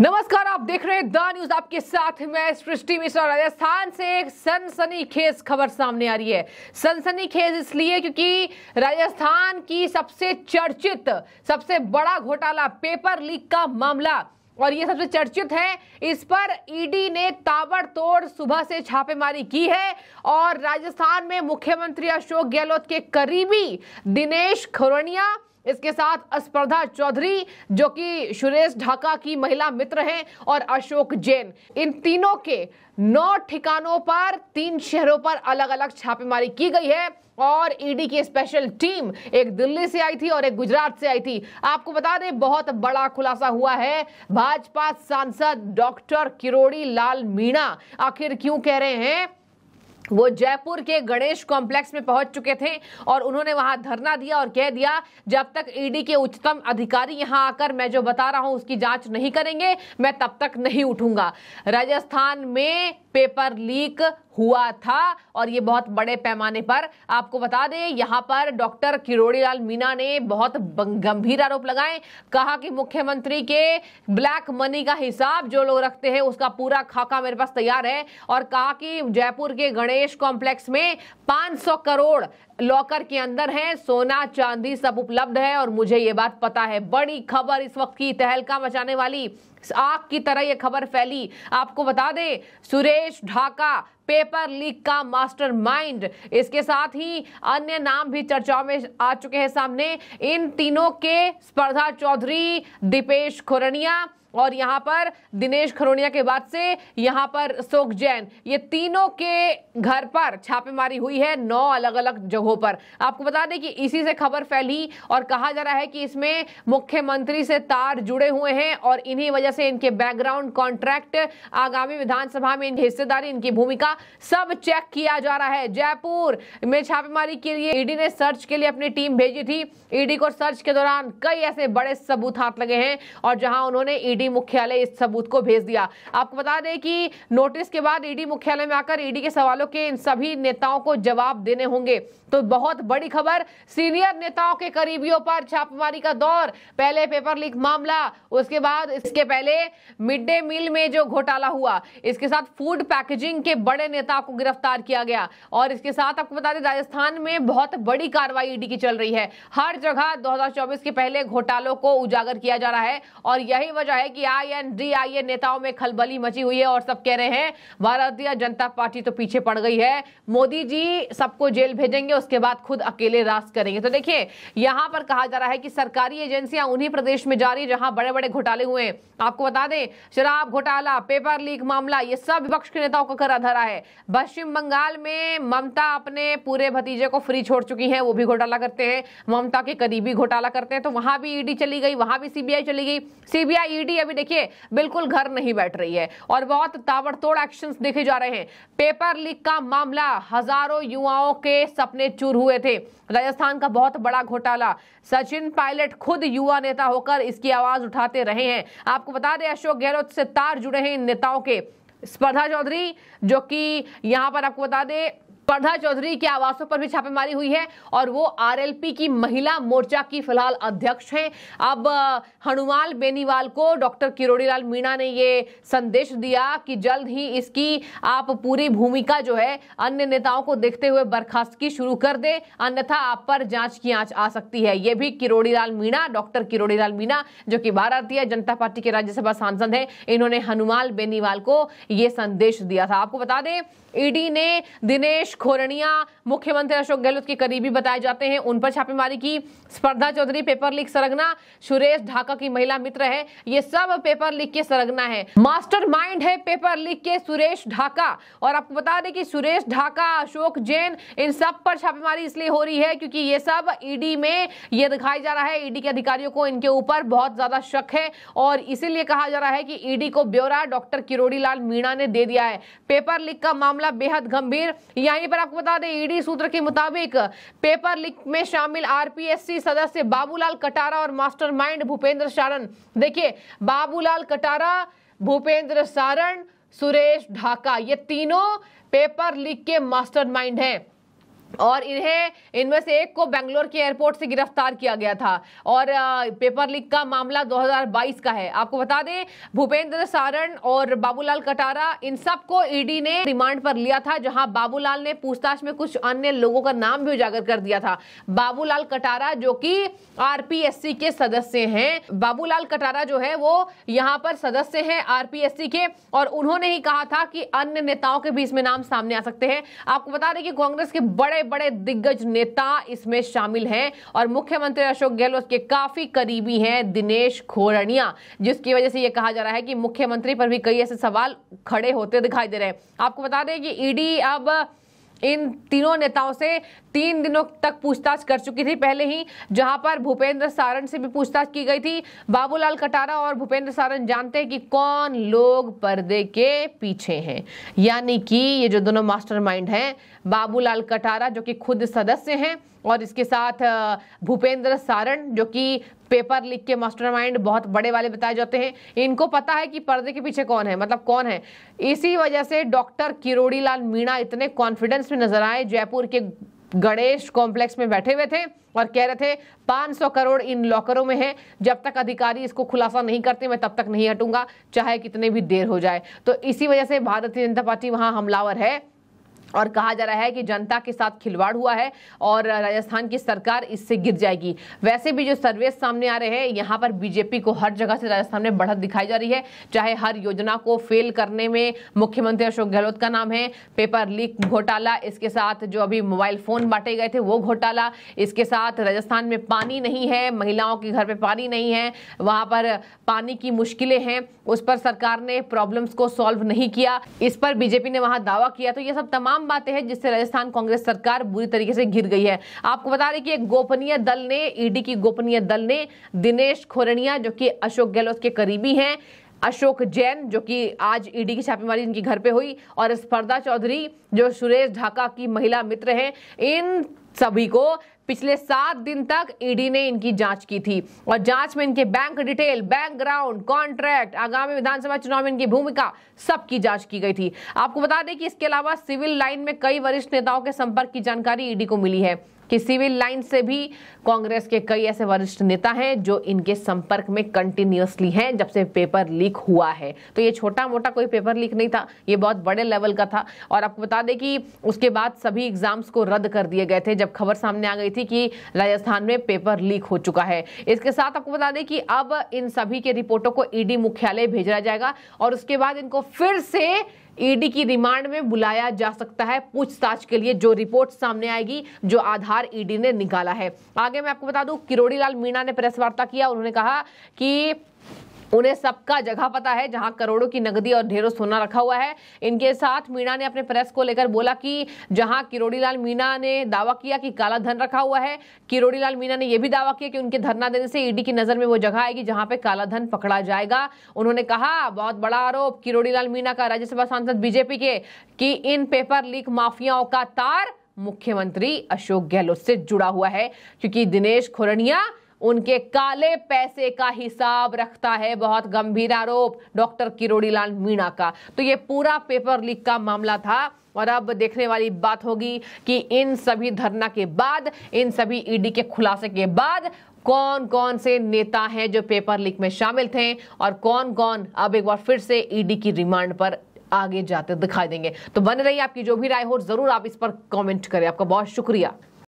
नमस्कार आप देख रहे हैं द न्यूज आपके साथ मैं सृष्टि मिश्रा राजस्थान से एक सनसनीखेज खबर सामने आ रही है सनसनीखेज इसलिए क्योंकि राजस्थान की सबसे चर्चित सबसे बड़ा घोटाला पेपर लीक का मामला और ये सबसे चर्चित है इस पर ईडी ने ताबड़तोड़ सुबह से छापेमारी की है और राजस्थान में मुख्यमंत्री अशोक गहलोत के करीबी दिनेश खरोनिया इसके साथ स्पर्धा चौधरी जो कि सुरेश ढाका की महिला मित्र हैं और अशोक जैन इन तीनों के नौ ठिकानों पर तीन शहरों पर अलग अलग छापेमारी की गई है और ईडी e की स्पेशल टीम एक दिल्ली से आई थी और एक गुजरात से आई थी आपको बता दें बहुत बड़ा खुलासा हुआ है भाजपा सांसद डॉक्टर किरोड़ी लाल मीणा आखिर क्यों कह रहे हैं वो जयपुर के गणेश कॉम्प्लेक्स में पहुंच चुके थे और उन्होंने वहां धरना दिया और कह दिया जब तक ईडी e के उच्चतम अधिकारी यहां आकर मैं जो बता रहा हूं उसकी जांच नहीं करेंगे मैं तब तक नहीं उठूंगा राजस्थान में पेपर लीक हुआ था और ये बहुत बड़े पैमाने पर आपको बता दें यहाँ पर डॉक्टर किरोड़ीलाल मीना ने बहुत गंभीर आरोप लगाए कहा कि मुख्यमंत्री के ब्लैक मनी का हिसाब जो लोग रखते हैं उसका पूरा खाका मेरे पास तैयार है और कहा कि जयपुर के गणेश कॉम्प्लेक्स में 500 करोड़ लॉकर के अंदर है सोना चांदी सब उपलब्ध है और मुझे ये बात पता है बड़ी खबर इस वक्त की तहलका मचाने वाली आग की तरह यह खबर फैली आपको बता दें सुरेश ढाका पेपर लीक का मास्टरमाइंड इसके साथ ही अन्य नाम भी चर्चाओं में आ चुके हैं सामने इन तीनों के स्पर्धा चौधरी दीपेश खुरनिया और यहाँ पर दिनेश खरोनिया के बाद से यहाँ पर सोख जैन ये तीनों के घर पर छापेमारी हुई है नौ अलग अलग जगहों पर आपको बता दें कि इसी से खबर फैली और कहा जा रहा है कि इसमें मुख्यमंत्री से तार जुड़े हुए हैं और इन्हीं वजह से इनके बैकग्राउंड कॉन्ट्रैक्ट आगामी विधानसभा में इनकी हिस्सेदारी इनकी भूमिका सब चेक किया जा रहा है जयपुर में छापेमारी के लिए ईडी e ने सर्च के लिए अपनी टीम भेजी थी ईडी e को सर्च के दौरान कई ऐसे बड़े सबूत हाथ लगे हैं और जहां उन्होंने ईडी e मुख्यालय इस सबूत को भेज दिया आपको बता दें कि नोटिस के बाद ईडी मुख्यालय में आकर ईडी के सवालों के इन सभी नेताओं को जवाब देने होंगे तो बहुत बड़ी खबर सीनियर नेताओं के करीबियों पर छापेमारी का दौर पहले पेपर लीक मामला उसके बाद इसके पहले मिड डे मील में जो घोटाला हुआ इसके साथ फूड पैकेजिंग के बड़े बड़े नेता को गिरफ्तार किया गया और इसके साथ आपको बता दें राजस्थान में बहुत बड़ी कार्रवाई ईडी की चल रही है हर जगह 2024 के पहले घोटालों को उजागर किया जा रहा है और यही वजह है कि आई एन डी आई नेताओं में खलबली मची हुई है और सब कह रहे हैं भारतीय जनता पार्टी तो पीछे पड़ गई है मोदी जी सबको जेल भेजेंगे उसके बाद खुद अकेले राज करेंगे तो देखिए यहां पर कहा जा रहा है कि सरकारी एजेंसियां उन्हीं प्रदेश में जारी जहां बड़े बड़े घोटाले हुए आपको बता दें शराब घोटाला पेपर लीक मामला ये सब विपक्ष के नेताओं का कर अधरा है है पश्चिम बंगाल में ममता अपने पूरे भतीजे को फ्री छोड़ चुकी हैं वो भी घोटाला करते हैं ममता के करीबी घोटाला करते हैं तो वहां भी ईडी e चली गई वहां भी सीबीआई चली गई सीबीआई ईडी e अभी देखिए बिल्कुल घर नहीं बैठ रही है और बहुत ताबड़तोड़ एक्शन देखे जा रहे हैं पेपर लीक का मामला हजारों युवाओं के सपने चूर हुए थे राजस्थान का बहुत बड़ा घोटाला सचिन पायलट खुद युवा नेता होकर इसकी आवाज उठाते रहे हैं आपको बता दें अशोक गहलोत से तार जुड़े हैं इन नेताओं के स्पर्धा चौधरी जो कि यहाँ पर आपको बता दें प्रधा चौधरी के आवासों पर भी छापेमारी हुई है और वो आरएलपी की महिला मोर्चा की फिलहाल अध्यक्ष हैं अब हनुमान बेनीवाल को डॉक्टर किरोड़ीलाल मीणा ने ये संदेश दिया कि जल्द ही इसकी आप पूरी भूमिका जो है अन्य नेताओं को देखते हुए बर्खास्त की शुरू कर दे अन्यथा आप पर जांच की आंच आ सकती है ये भी किरोड़ीलाल मीणा डॉक्टर किरोड़ीलाल मीणा जो कि भारतीय जनता पार्टी के राज्यसभा सांसद हैं इन्होंने हनुमान बेनीवाल को ये संदेश दिया था आपको बता दें ईडी ने दिनेश सुरेश खोरनिया मुख्यमंत्री अशोक गहलोत के करीबी बताए जाते हैं उन पर छापेमारी की स्पर्धा चौधरी पेपर लीक सरगना सुरेश ढाका की महिला मित्र है ये सब पेपर लीक के सरगना है मास्टर माइंड है पेपर लीक के सुरेश ढाका और आपको बता दें कि सुरेश ढाका अशोक जैन इन सब पर छापेमारी इसलिए हो रही है क्योंकि ये सब ईडी में ये दिखाई जा रहा है ईडी के अधिकारियों को इनके ऊपर बहुत ज्यादा शक है और इसीलिए कहा जा रहा है कि ईडी को ब्यौरा डॉक्टर किरोड़ीलाल मीणा ने दे दिया है पेपर लीक का मामला बेहद गंभीर यही वहीं पर आपको बता दें ईडी e सूत्र के मुताबिक पेपर लीक में शामिल आरपीएससी सदस्य बाबूलाल कटारा और मास्टरमाइंड भूपेंद्र सारण देखिए बाबूलाल कटारा भूपेंद्र सारण सुरेश ढाका ये तीनों पेपर लीक के मास्टरमाइंड हैं और इन्हें इनमें से एक को बेंगलोर के एयरपोर्ट से गिरफ्तार किया गया था और पेपर लीक का मामला 2022 का है आपको बता दें भूपेंद्र सारण और बाबूलाल कटारा इन सब को ईडी ने रिमांड पर लिया था जहां बाबूलाल ने पूछताछ में कुछ अन्य लोगों का नाम भी उजागर कर दिया था बाबूलाल कटारा जो कि आरपीएससी के सदस्य हैं बाबूलाल कटारा जो है वो यहाँ पर सदस्य है आर के और उन्होंने ही कहा था कि अन्य नेताओं के भी इसमें नाम सामने आ सकते हैं आपको बता दें कि कांग्रेस के बड़े बड़े दिग्गज नेता इसमें शामिल हैं और मुख्यमंत्री अशोक गहलोत के काफी करीबी हैं दिनेश खोरनिया जिसकी वजह से यह कहा जा रहा है कि मुख्यमंत्री पर भी कई ऐसे सवाल खड़े होते दिखाई दे रहे हैं आपको बता दें कि ईडी अब इन तीनों नेताओं से तीन दिनों तक पूछताछ कर चुकी थी पहले ही जहां पर भूपेंद्र सारण से भी पूछताछ की गई थी बाबूलाल कटारा और भूपेंद्र सारण जानते हैं कि कौन लोग पर्दे के पीछे हैं यानी कि ये जो दोनों मास्टरमाइंड हैं बाबूलाल कटारा जो कि खुद सदस्य हैं और इसके साथ भूपेंद्र सारण जो कि पेपर लीक के मास्टरमाइंड बहुत बड़े वाले बताए जाते हैं इनको पता है कि पर्दे के पीछे कौन है मतलब कौन है इसी वजह से डॉक्टर किरोड़ी लाल मीणा इतने कॉन्फिडेंस में नजर आए जयपुर के गणेश कॉम्प्लेक्स में बैठे हुए थे और कह रहे थे 500 करोड़ इन लॉकरों में है जब तक अधिकारी इसको खुलासा नहीं करते मैं तब तक नहीं हटूंगा चाहे कितने भी देर हो जाए तो इसी वजह से भारतीय जनता पार्टी वहां हमलावर है और कहा जा रहा है कि जनता के साथ खिलवाड़ हुआ है और राजस्थान की सरकार इससे गिर जाएगी वैसे भी जो सर्वे सामने आ रहे हैं यहाँ पर बीजेपी को हर जगह से राजस्थान में बढ़त दिखाई जा रही है चाहे हर योजना को फेल करने में मुख्यमंत्री अशोक गहलोत का नाम है पेपर लीक घोटाला इसके साथ जो अभी मोबाइल फोन बांटे गए थे वो घोटाला इसके साथ राजस्थान में पानी नहीं है महिलाओं के घर पर पानी नहीं है वहाँ पर पानी की मुश्किलें हैं उस पर सरकार ने प्रॉब्लम्स को सॉल्व नहीं किया इस पर बीजेपी ने वहाँ दावा किया तो ये सब तमाम बातें हैं जिससे राजस्थान कांग्रेस सरकार बुरी तरीके से घिर गई है आपको बता दें कि एक गोपनीय दल ने ईडी की गोपनीय दल ने दिनेश खोरणिया जो कि अशोक गहलोत के करीबी हैं अशोक जैन जो कि आज ईडी की छापेमारी इनके घर पे हुई और स्पर्धा चौधरी जो सुरेश ढाका की महिला मित्र हैं इन सभी को पिछले सात दिन तक ईडी e ने इनकी जांच की थी और जांच में इनके बैंक डिटेल बैकग्राउंड कॉन्ट्रैक्ट आगामी विधानसभा चुनाव में इनकी भूमिका सब की जांच की गई थी आपको बता दें कि इसके अलावा सिविल लाइन में कई वरिष्ठ नेताओं के संपर्क की जानकारी ईडी e को मिली है कि सिविल लाइन से भी कांग्रेस के कई ऐसे वरिष्ठ नेता हैं जो इनके संपर्क में कंटिन्यूसली हैं जब से पेपर लीक हुआ है तो ये छोटा मोटा कोई पेपर लीक नहीं था ये बहुत बड़े लेवल का था और आपको बता दें कि उसके बाद सभी एग्जाम्स को रद्द कर दिए गए थे जब खबर सामने आ गई थी कि राजस्थान में पेपर लीक हो चुका है इसके साथ आपको बता दें कि अब इन सभी के रिपोर्टों को ईडी e मुख्यालय भेजा जाएगा और उसके बाद इनको फिर से ईडी e की रिमांड में बुलाया जा सकता है पूछताछ के लिए जो रिपोर्ट सामने आएगी जो आधार बाहर ईडी ने निकाला है आगे मैं आपको बता दू किरोड़ी लाल मीणा ने प्रेस वार्ता किया उन्होंने कहा कि उन्हें सबका जगह पता है जहां करोड़ों की नगदी और ढेरों सोना रखा हुआ है इनके साथ मीणा ने अपने प्रेस को लेकर बोला कि जहां किरोड़ीलाल मीणा ने दावा किया कि काला धन रखा हुआ है किरोड़ीलाल मीणा ने यह भी दावा किया कि उनके धरना देने से ईडी की नजर में वो जगह आएगी जहां पे काला धन पकड़ा जाएगा उन्होंने कहा बहुत बड़ा आरोप किरोड़ीलाल मीणा का राज्यसभा सांसद बीजेपी के की इन पेपर लीक माफियाओं का तार मुख्यमंत्री अशोक गहलोत से जुड़ा हुआ है क्योंकि दिनेश खुरनिया उनके काले पैसे का हिसाब रखता है बहुत गंभीर आरोप डॉक्टर किरोड़ीलाल मीणा का तो ये पूरा पेपर लीक का मामला था और अब देखने वाली बात होगी कि इन सभी धरना के बाद इन सभी ईडी के खुलासे के बाद कौन कौन से नेता हैं जो पेपर लीक में शामिल थे और कौन कौन अब एक बार फिर से ईडी की रिमांड पर आगे जाते दिखाई देंगे तो बन रही आपकी जो भी राय हो जरूर आप इस पर कॉमेंट करें आपका बहुत शुक्रिया